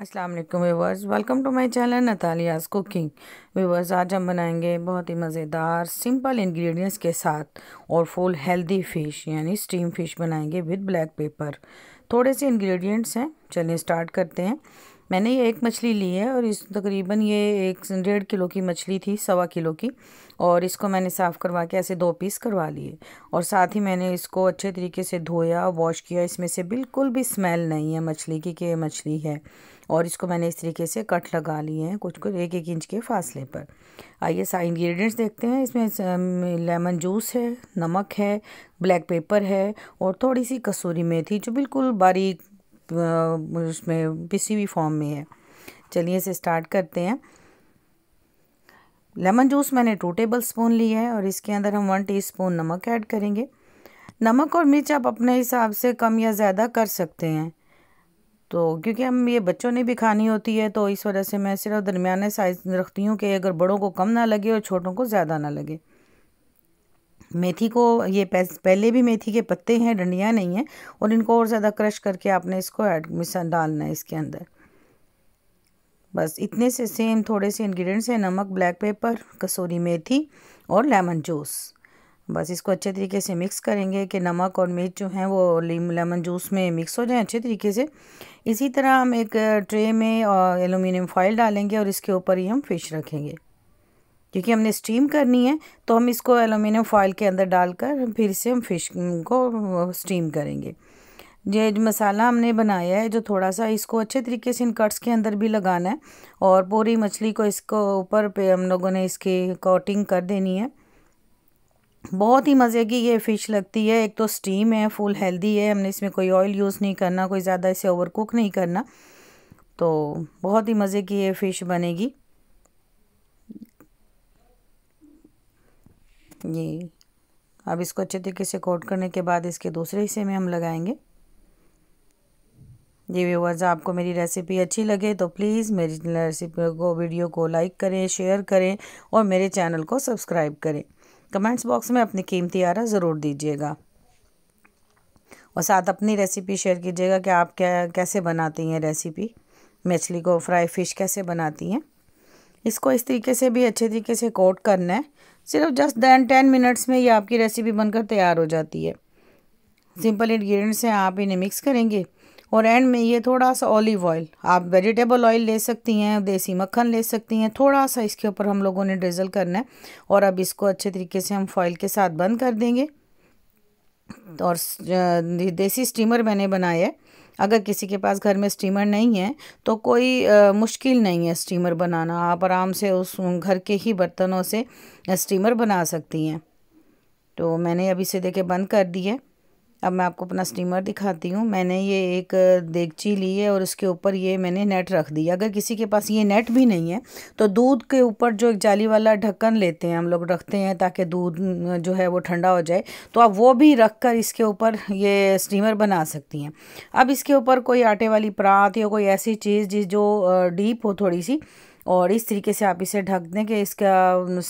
अस्सलाम वालेकुम welcome to my channel Natalia's cooking viewers आज हम बनाएंगे बहुत ही मज़ेदार सिंपल इंग्रेडिएंट्स के साथ और फुल हेल्दी फ़िश यानी स्टीम फ़िश बनाएंगे विद ब्लैक पेपर थोड़े से इंग्रेडिएंट्स हैं चलिए स्टार्ट करते हैं मैंने ये एक मछली ली है और इस तकरीबन ये एक डेढ़ किलो की मछली थी सवा किलो की और इसको मैंने साफ़ करवा के ऐसे दो पीस करवा लिए और साथ ही मैंने इसको अच्छे तरीके से धोया वॉश किया इसमें से बिल्कुल भी स्मेल नहीं है मछली की कि मछली है और इसको मैंने इस तरीके से कट लगा लिए हैं कुछ कुछ एक एक इंच के फासले पर आइए सारे इंग्रेडिएंट्स देखते हैं इसमें लेमन जूस है नमक है ब्लैक पेपर है और थोड़ी सी कसूरी मेथी जो बिल्कुल बारीक उसमें पिसी हुई फॉर्म में है चलिए इसे स्टार्ट करते हैं लेमन जूस मैंने टू टेबल स्पून लिया है और इसके अंदर हम वन टीस्पून नमक ऐड करेंगे नमक और मिर्च आप अपने हिसाब से कम या ज़्यादा कर सकते हैं तो क्योंकि हम ये बच्चों ने भी खानी होती है तो इस वजह से मैं सिर्फ दरमियाने साइज़ रखती हूँ कि अगर बड़ों को कम ना लगे और छोटों को ज़्यादा ना लगे मेथी को ये पहले भी मेथी के पत्ते हैं डंडियाँ नहीं हैं और इनको और ज़्यादा क्रश करके आपने इसको ऐड डालना है इसके अंदर बस इतने से सेम थोड़े से इंग्रेडिएंट्स हैं नमक ब्लैक पेपर कसूरी मेथी और लेमन जूस बस इसको अच्छे तरीके से मिक्स करेंगे कि नमक और मिर्च जो हैं वो लेमन जूस में मिक्स हो जाए अच्छे तरीके से इसी तरह हम एक ट्रे में एलुमिनियम फॉयल डालेंगे और इसके ऊपर ही हम फिश रखेंगे क्योंकि हमने स्टीम करनी है तो हम इसको एलुमिनियम फॉइल के अंदर डालकर फिर से हम फिश को स्टीम करेंगे ये मसाला हमने बनाया है जो थोड़ा सा इसको अच्छे तरीके से इन कट्स के अंदर भी लगाना है और पूरी मछली को इसको ऊपर पे हम लोगों ने इसकी कोटिंग कर देनी है बहुत ही मज़े की ये फ़िश लगती है एक तो स्टीम है फुल हेल्दी है हमने इसमें कोई ऑयल यूज़ नहीं करना कोई ज़्यादा इसे ओवर कुक नहीं करना तो बहुत ही मज़े की ये फ़िश बनेगी ये अब इसको अच्छे तरीके से कोट करने के बाद इसके दूसरे हिस्से में हम लगाएंगे जी व्यूवर्स आपको मेरी रेसिपी अच्छी लगे तो प्लीज़ मेरी रेसिपी को वीडियो को लाइक करें शेयर करें और मेरे चैनल को सब्सक्राइब करें कमेंट्स बॉक्स में अपनी कीमती आरा ज़रूर दीजिएगा और साथ अपनी रेसिपी शेयर कीजिएगा कि आप क्या कैसे बनाती हैं रेसिपी मछली को फ्राई फ़िश कैसे बनाती हैं इसको इस तरीके से भी अच्छे तरीके से कोट करना है सिर्फ जस्ट दैन टेन मिनट्स में ये आपकी रेसिपी बनकर तैयार हो जाती है सिंपल इन्ग्रीडियंट्स हैं आप इन्हें मिक्स करेंगे और एंड में ये थोड़ा सा ऑलिव ऑयल आप वेजिटेबल ऑयल ले सकती हैं देसी मक्खन ले सकती हैं थोड़ा सा इसके ऊपर हम लोगों ने ड्रिजल करना है और अब इसको अच्छे तरीके से हम फॉइल के साथ बंद कर देंगे और देसी स्टीमर मैंने बनाया है अगर किसी के पास घर में स्टीमर नहीं है तो कोई आ, मुश्किल नहीं है स्टीमर बनाना आप आराम से उस घर के ही बर्तनों से स्टीमर बना सकती हैं तो मैंने अभी से देखे बंद कर दी है अब मैं आपको अपना स्टीमर दिखाती हूँ मैंने ये एक देगची ली है और उसके ऊपर ये मैंने नेट रख दिया अगर किसी के पास ये नेट भी नहीं है तो दूध के ऊपर जो एक जाली वाला ढक्कन लेते हैं हम लोग रखते हैं ताकि दूध जो है वो ठंडा हो जाए तो आप वो भी रख कर इसके ऊपर ये स्टीमर बना सकती हैं अब इसके ऊपर कोई आटे वाली परात या कोई ऐसी चीज़ जिस जो डीप हो थोड़ी सी और इस तरीके से आप इसे ढक दें कि इसका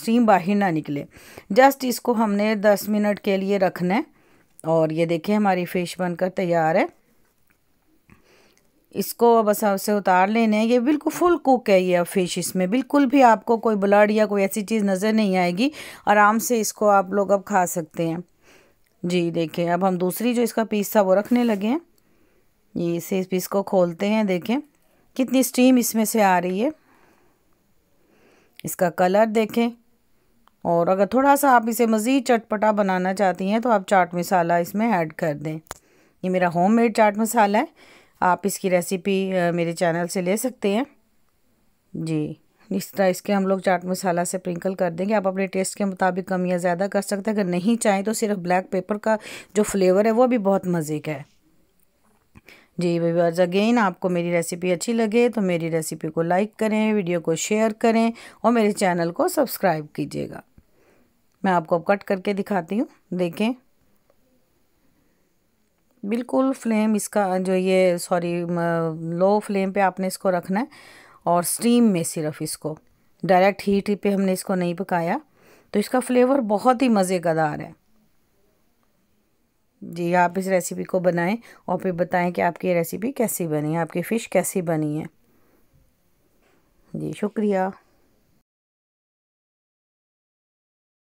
स्टीम बाहर ना निकले जस्ट इसको हमने दस मिनट के लिए रखना है और ये देखिए हमारी फ़िश बनकर तैयार है इसको बस उसे उतार लेने ये बिल्कुल फुल कुक है ये फ़िश इसमें बिल्कुल भी आपको कोई ब्लड या कोई ऐसी चीज़ नज़र नहीं आएगी आराम से इसको आप लोग अब खा सकते हैं जी देखें अब हम दूसरी जो इसका पीस था वो रखने लगे हैं ये इसे इस पीस को खोलते हैं देखें कितनी स्टीम इसमें से आ रही है इसका कलर देखें और अगर थोड़ा सा आप इसे मज़ीद चटपटा बनाना चाहती हैं तो आप चाट मसाला इसमें ऐड कर दें ये मेरा होम मेड चाट मसाला है आप इसकी रेसिपी मेरे चैनल से ले सकते हैं जी इस तरह इसके हम लोग चाट मसाला से प्रिंकल कर देंगे आप अपने टेस्ट के मुताबिक कम या ज़्यादा कर सकते हैं अगर नहीं चाहें तो सिर्फ ब्लैक पेपर का जो फ्लेवर है वो भी बहुत मज़े का है जी व्यवर्स अगेन आपको मेरी रेसिपी अच्छी लगे तो मेरी रेसिपी को लाइक करें वीडियो को शेयर करें और मेरे चैनल को सब्सक्राइब कीजिएगा मैं आपको कट करके दिखाती हूँ देखें बिल्कुल फ्लेम इसका जो ये सॉरी लो फ्लेम पे आपने इसको रखना है और स्टीम में सिर्फ इसको डायरेक्ट हीट पे हमने इसको नहीं पकाया तो इसका फ्लेवर बहुत ही मज़ेदार है जी आप इस रेसिपी को बनाएं और फिर बताएं कि आपकी रेसिपी कैसी बनी है आपकी फ़िश कैसी बनी है जी शुक्रिया